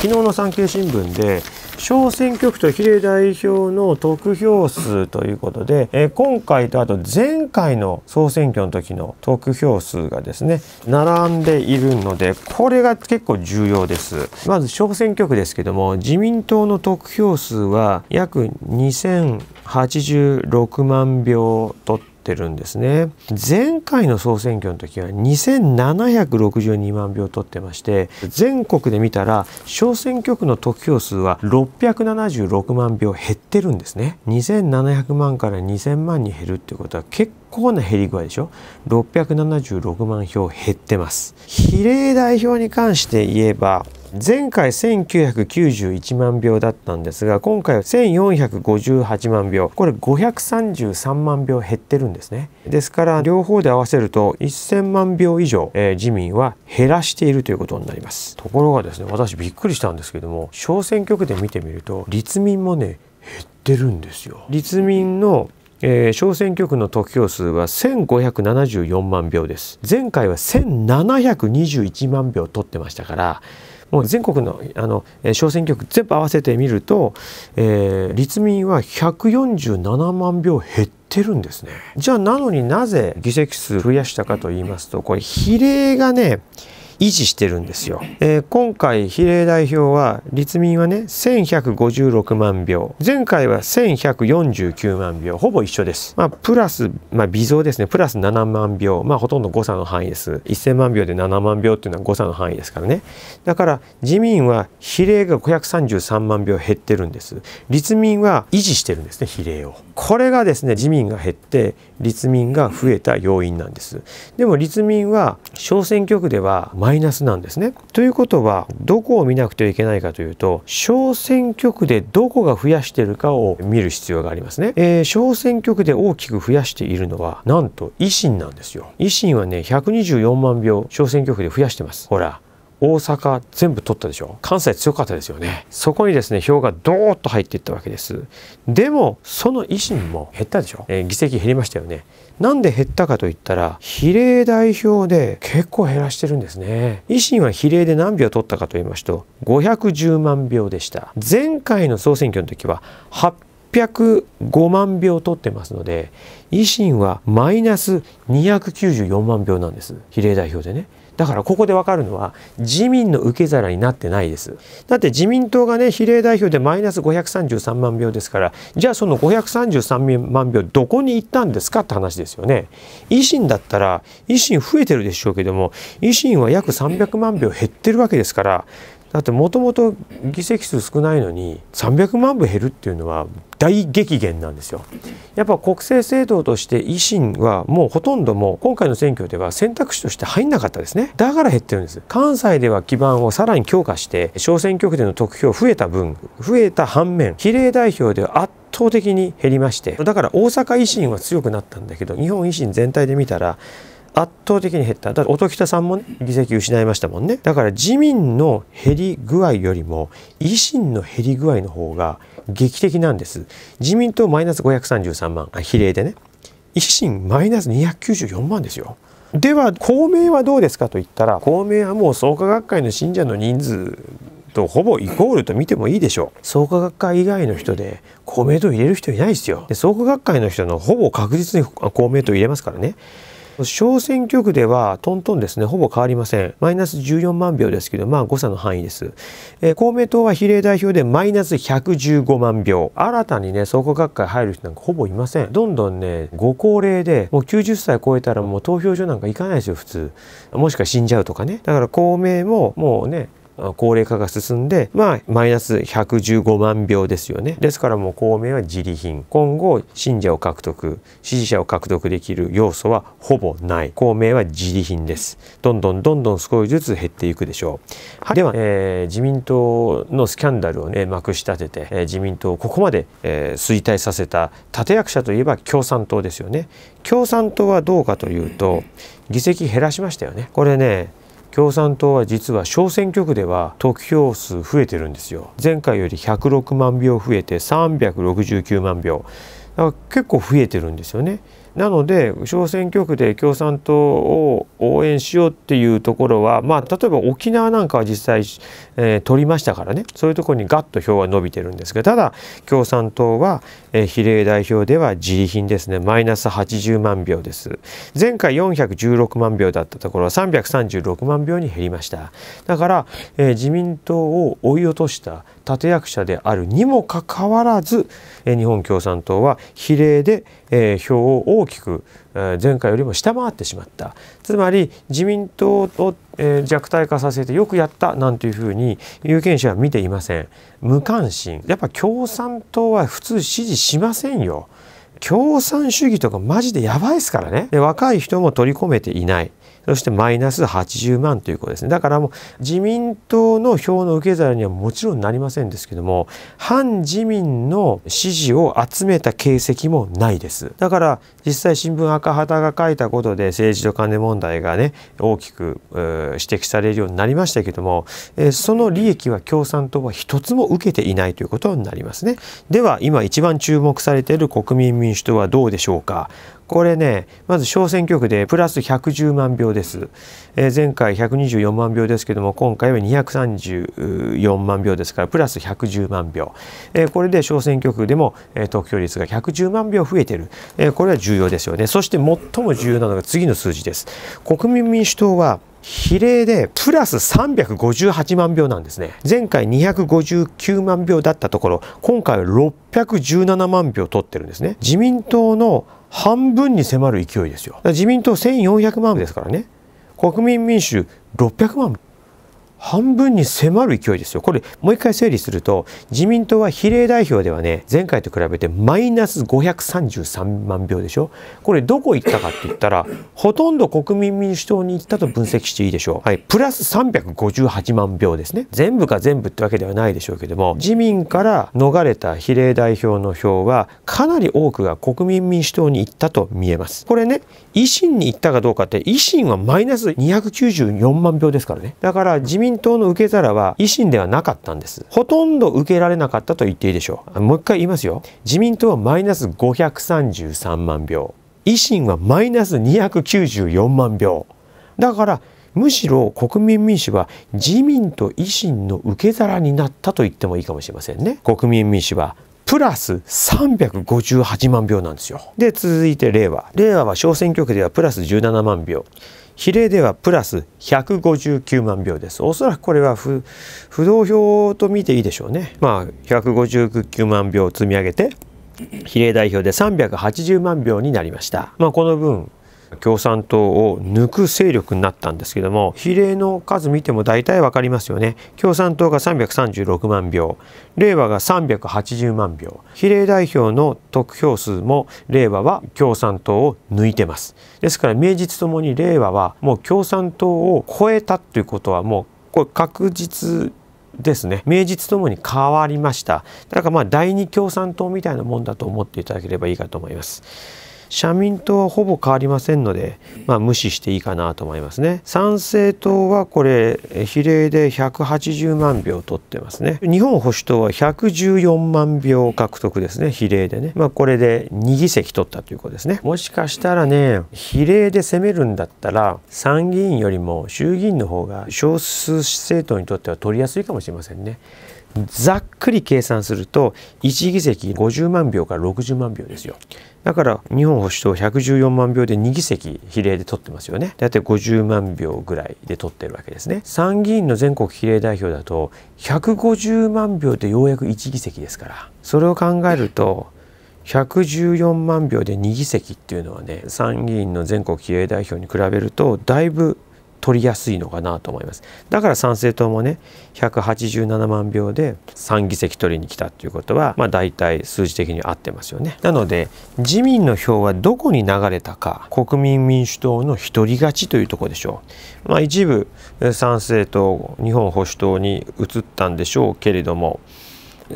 昨日の産経新聞で小選挙区と比例代表の得票数ということで、えー、今回とあと前回の総選挙の時の得票数がですね並んでいるのでこれが結構重要ですまず小選挙区ですけども自民党の得票数は約2086万票取っってるんですね前回の総選挙の時は2762万票取ってまして全国で見たら小選挙区の得票数は676万票減ってるんですね2700万から2000万に減るってことは結構な減り具合でしょ676万票減ってます比例代表に関して言えば前回1991万票だったんですが今回は1458万票これ533万票減ってるんですねですから両方で合わせると1000万票以上、えー、自民は減らしているということになりますところがですね私びっくりしたんですけども小選挙区で見てみると立民もね減ってるんですよ立民のえー、小選挙区の得票数は1574万票です前回は1721万票取ってましたからもう全国のあの小選挙区全部合わせてみると、えー、立民は147万票減ってるんですねじゃあなのになぜ議席数増やしたかと言いますとこれ比例がね維持してるんですよ、えー、今回比例代表は立民はね1156万票前回は1149万票ほぼ一緒です、まあ、プラス、まあ、微増ですねプラス7万票まあほとんど誤差の範囲です1000万票で7万票っていうのは誤差の範囲ですからねだから自民は比例が533万票減ってるんです立民は維持してるんですね比例をこれがですね自民が減って立民が増えた要因なんですでも立民は小選挙区ではマイナスなんですね。ということはどこを見なくてはいけないかというと小選挙区でどこが増やしてるかを見る必要がありますね。えー、小選挙区で大きく増やしているのはなんと維新なんですよ。維新はね124万票小選挙区で増やしてます。ほら大阪全部取ったでしょ関西強かったですよねそこにですね票がドーッと入っていったわけですでもその維新も減ったでしょ、えー、議席減りましたよねなんで減ったかといったら比例代表で結構減らしてるんですね維新は比例で何票取ったかと言いますと510万票でした前回の総選挙の時は805万票取ってますので維新はマイナス294万票なんです比例代表でねだからここでわかるのは自民の受け皿になってないです。だって自民党がね比例代表でマイナス533万票ですからじゃあその533万票どこに行ったんですかって話ですよね。維新だったら維新増えてるでしょうけども維新は約300万票減ってるわけですからだってもともと議席数少ないのに300万部減るっていうのは大激減なんですよ。やっぱ国政政党として維新はもうほとんども今回の選挙では選択肢として入んなかったですね。だから減ってるんです。関西では基盤をさらに強化して小選挙区での得票増えた分増えた反面比例代表では圧倒的に減りましてだから大阪維新は強くなったんだけど日本維新全体で見たら圧倒的に減った。だって音喜多さんもね、議席失いましたもんね。だから自民の減り具合よりも維新の減り具合の方が劇的なんです。自民党マイナス533万、比例でね。維新マイナス294万ですよ。では公明はどうですかと言ったら公明はもう創価学会の信者の人数とほぼイコールと見てもいいでしょう創価学会以外の人で公明党入れる人いないですよで創価学会の人のほぼ確実に公明党入れますからね小選挙区ではトントンですね、ほぼ変わりません。マイナス14万票ですけど、まあ誤差の範囲です。えー、公明党は比例代表でマイナス115万票。新たにね、総合学会入る人なんかほぼいません。どんどんね、ご高齢で、もう90歳超えたらもう投票所なんか行かないですよ、普通。もしくは死んじゃうとかね。だから公明も、もうね、高齢化が進んで、まあ、マイナス115万票ですよね。ですからもう公明は自利品。今後、信者を獲得、支持者を獲得できる要素はほぼない。公明は自利品です。どんどんどんどん少しずつ減っていくでしょう。はい、では、えー、自民党のスキャンダルをね、まくし立てて、えー、自民党をここまで、えー、衰退させた立役者といえば共産党ですよね。共産党はどうかというと、議席減らしましたよね。これね、共産党は実は小選挙区では得票数増えてるんですよ前回より106万票増えて369万票だから結構増えてるんですよねなので小選挙区で共産党を応援しようっていうところは、まあ、例えば沖縄なんかは実際、えー、取りましたからねそういうところにガッと票は伸びてるんですけどただ共産党は、えー、比例代表では自利品ですねマイナス80万票です前回416万票だったところは336万票に減りましただから、えー、自民党を追い落とした立役者であるにもかかわらず、えー、日本共産党は比例でえー、票を大きく前回よりも下回ってしまったつまり自民党を、え弱体化させてよくやったなんていうふうに有権者は見ていません無関心やっぱ共産党は普通支持しませんよ共産主義とかマジでやばいですからねで若い人も取り込めていないそしてマイナス80万ということですね。だからもう自民党の票の受け皿にはもちろんなりませんですけども、反自民の支持を集めた形跡もないです。だから実際新聞赤旗が書いたことで政治と金問題がね、大きく指摘されるようになりましたけども、その利益は共産党は一つも受けていないということになりますね。では今一番注目されている国民民主党はどうでしょうか。これねまず小選挙区でプラス110万票です、えー、前回124万票ですけども今回は234万票ですからプラス110万票、えー、これで小選挙区でも、えー、得票率が110万票増えてる、えー、これは重要ですよねそして最も重要なのが次の数字です国民民主党は比例でプラス358万票なんですね前回259万票だったところ今回は617万票取ってるんですね自民党の半分に迫る勢いですよ自民党1400万ですからね国民民主600万半分に迫る勢いですよ。これ、もう一回整理すると、自民党は比例代表ではね、前回と比べてマイナス533万票でしょ。これ、どこ行ったかって言ったら、ほとんど国民民主党に行ったと分析していいでしょう。はい、プラス358万票ですね。全部が全部ってわけではないでしょうけども、自民から逃れた比例代表の票は、かなり多くが国民民主党に行ったと見えます。これね、維新に行ったかどうかって、維新はマイナス294万票ですからね。だから、自民民党の受け皿は維新ではなかったんです。ほとんど受けられなかったと言っていいでしょう。もう一回言いますよ。自民党はマイナス533万票。維新はマイナス294万票。だから、むしろ国民民主は自民と維新の受け皿になったと言ってもいいかもしれませんね。国民民主はプラス358万票なんですよ。で、続いて令和。令和は小選挙区ではプラス17万票。比例ではプラス159万票です。おそらくこれは不動票と見ていいでしょうね。まあ159万票積み上げて比例代表で380万票になりました。まあこの分共産党を抜く勢力になったんですけども比例の数見ても大体分かりますよね共産党が336万票令和が380万票比例代表の得票数も令和は共産党を抜いてますですから名実ともに令和はもう共産党を超えたということはもうこれ確実ですね名実ともに変わりましただからまあ第二共産党みたいなもんだと思っていただければいいかと思います社民党はほぼ変わりませんので、まあ、無視していいかなと思いますね参政党はこれ比例で180万票取ってますね日本保守党は114万票獲得ですね比例でね、まあ、これで2議席取ったということですねもしかしたらね比例で攻めるんだったら参議院よりも衆議院の方が少数政党にとっては取りやすいかもしれませんね。ざっくり計算すると1議席50万票から60万票ですよだから日本保守党114万票で2議席比例で取ってますよねだって、50万票ぐらいで取ってるわけですね参議院の全国比例代表だと150万票でようやく1議席ですからそれを考えると114万票で2議席っていうのはね参議院の全国比例代表に比べるとだいぶ取りやすいのかなと思いますだから参政党もね187万票で3議席取りに来たっていうことはまあ大体数字的に合ってますよねなので自民の票はどこに流れたか国民民主党の独り勝ちというところでしょうまあ一部参政党日本保守党に移ったんでしょうけれども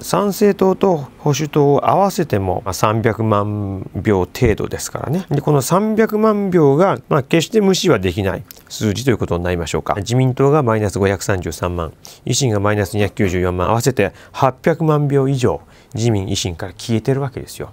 参政党と保守党を合わせても300万票程度ですからねでこの300万票が、まあ、決して無視はできない数字ということになりましょうか自民党がマイナス533万維新がマイナス294万合わせて800万票以上自民維新から消えてるわけですよ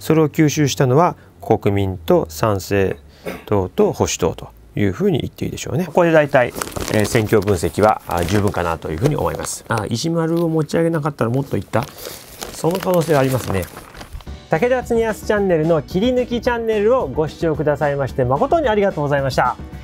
それを吸収したのは国民と賛成党と保守党というふうに言っていいでしょうね。ここで大体、えー、選挙分析は十分かなというふうに思います。あ、石丸を持ち上げなかったらもっといったその可能性はありますね。武田恒康チャンネルの切り抜きチャンネルをご視聴くださいまして誠にありがとうございました。